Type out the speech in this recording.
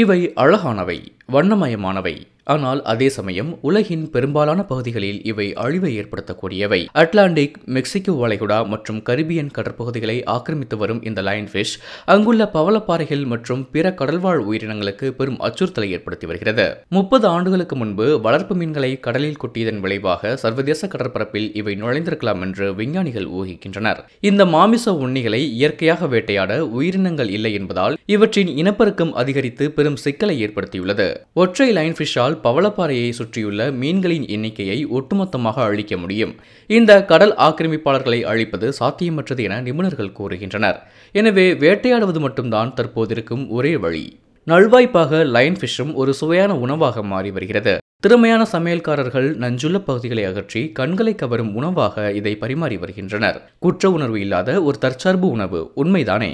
இவை அழகானவை வண்ணமயமானவை ஆனால் அதே சமயம் உலகின் பெரும்பாலான பகுதிகளில் இவை அழிவை ஏற்படுத்தக்கூடியவை அட்லாண்டிக் மெக்சிகோ வளைகுடா மற்றும் கரிபியன் கடற்பகுதிகளை ஆக்கிரமித்து வரும் இந்த லயன் ஃபிஷ் அங்குள்ள பவளப்பாறைகள் மற்றும் பிற கடல்வாழ் உயிரினங்களுக்கு பெரும் அச்சுறுத்தலை ஏற்படுத்தி வருகிறது முப்பது ஆண்டுகளுக்கு முன்பு வளர்ப்பு மீன்களை கடலில் கொட்டியதன் விளைவாக சர்வதேச கடற்பரப்பில் இவை நுழைந்திருக்கலாம் என்று விஞ்ஞானிகள் ஊகிக்கின்றனர் இந்த மாமிச உண்ணிகளை இயற்கையாக வேட்டையாட உயிரினங்கள் இல்லை என்பதால் இவற்றின் இனப்பெருக்கம் அதிகரித்து பெரும் சிக்கலை ஏற்படுத்தியுள்ளது ஒற்றை லைன் ஃபிஷ்ஷால் பவளப்பாறையை சுற்றியுள்ள மீன்களின் எண்ணிக்கையை ஒட்டுமொத்தமாக அழிக்க முடியும் இந்த கடல் ஆக்கிரமிப்பாளர்களை அழிப்பது சாத்தியமற்றது என நிபுணர்கள் கூறுகின்றனர் எனவே வேட்டையாடுவது மட்டும்தான் இருக்கும் ஒரே வழி நல்வாய்ப்பாக லைன் ஃபிஷ்ஷும் ஒரு சுவையான உணவாக மாறி வருகிறது திறமையான சமையல்காரர்கள் நஞ்சுள்ள பகுதிகளை அகற்றி கண்களை கவரும் உணவாக இதை பரிமாறி வருகின்றனர் குற்ற உணர்வு இல்லாத ஒரு தற்சார்பு உணவு உண்மைதானே